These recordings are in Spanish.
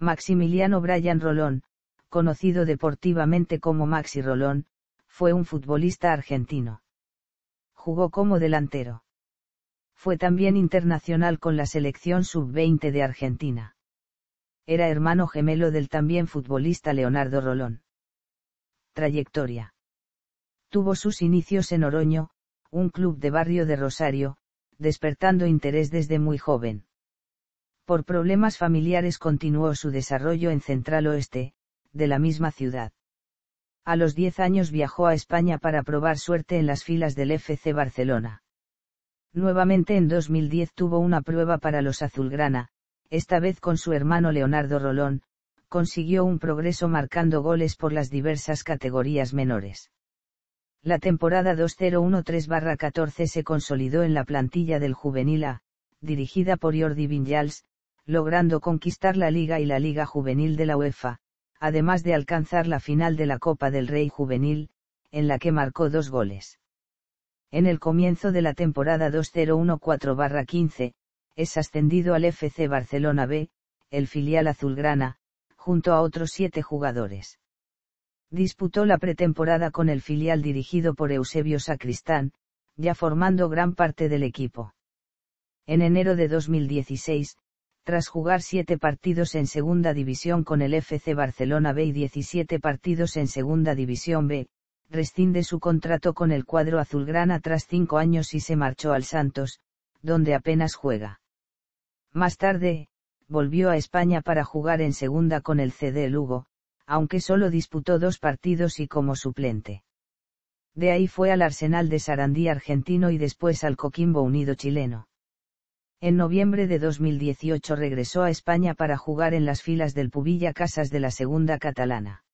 Maximiliano Brian Rolón, conocido deportivamente como Maxi Rolón, fue un futbolista argentino. Jugó como delantero. Fue también internacional con la selección sub-20 de Argentina. Era hermano gemelo del también futbolista Leonardo Rolón. Trayectoria. Tuvo sus inicios en Oroño, un club de barrio de Rosario, despertando interés desde muy joven. Por problemas familiares continuó su desarrollo en Central Oeste, de la misma ciudad. A los 10 años viajó a España para probar suerte en las filas del FC Barcelona. Nuevamente en 2010 tuvo una prueba para los Azulgrana, esta vez con su hermano Leonardo Rolón, consiguió un progreso marcando goles por las diversas categorías menores. La temporada 2013-14 se consolidó en la plantilla del Juvenil A, dirigida por Jordi Vinjals logrando conquistar la Liga y la Liga Juvenil de la UEFA, además de alcanzar la final de la Copa del Rey Juvenil, en la que marcó dos goles. En el comienzo de la temporada 2014-15, es ascendido al FC Barcelona B, el filial azulgrana, junto a otros siete jugadores. Disputó la pretemporada con el filial dirigido por Eusebio Sacristán, ya formando gran parte del equipo. En enero de 2016, tras jugar siete partidos en Segunda División con el FC Barcelona B y 17 partidos en Segunda División B, rescinde su contrato con el cuadro azulgrana tras cinco años y se marchó al Santos, donde apenas juega. Más tarde, volvió a España para jugar en Segunda con el CD Lugo, aunque solo disputó dos partidos y como suplente. De ahí fue al Arsenal de Sarandí argentino y después al Coquimbo Unido chileno. En noviembre de 2018 regresó a España para jugar en las filas del Pubilla Casas de la Segunda Catalana.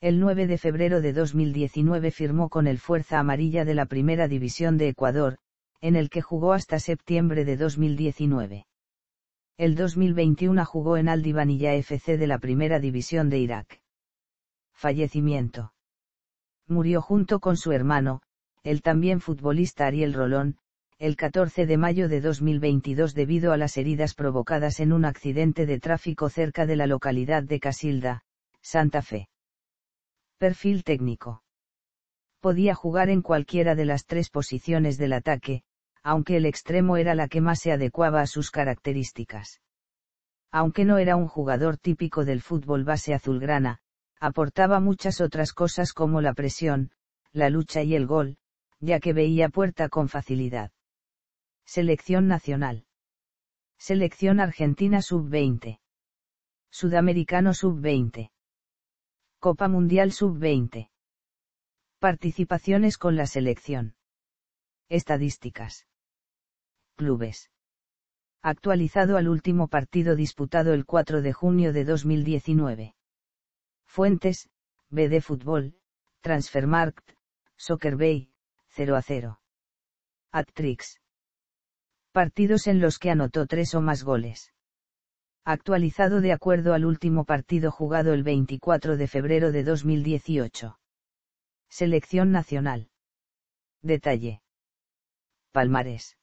El 9 de febrero de 2019 firmó con el Fuerza Amarilla de la Primera División de Ecuador, en el que jugó hasta septiembre de 2019. El 2021 jugó en Aldivanilla FC de la Primera División de Irak. Fallecimiento. Murió junto con su hermano, el también futbolista Ariel Rolón, el 14 de mayo de 2022 debido a las heridas provocadas en un accidente de tráfico cerca de la localidad de Casilda, Santa Fe. Perfil técnico. Podía jugar en cualquiera de las tres posiciones del ataque, aunque el extremo era la que más se adecuaba a sus características. Aunque no era un jugador típico del fútbol base azulgrana, aportaba muchas otras cosas como la presión, la lucha y el gol, ya que veía puerta con facilidad. Selección nacional. Selección argentina sub-20. Sudamericano sub-20. Copa Mundial sub-20. Participaciones con la selección. Estadísticas. Clubes. Actualizado al último partido disputado el 4 de junio de 2019. Fuentes, BD Fútbol, Transfermarkt, Soccer Bay, 0 a 0. Attrix partidos en los que anotó tres o más goles. Actualizado de acuerdo al último partido jugado el 24 de febrero de 2018. Selección Nacional. Detalle. Palmares.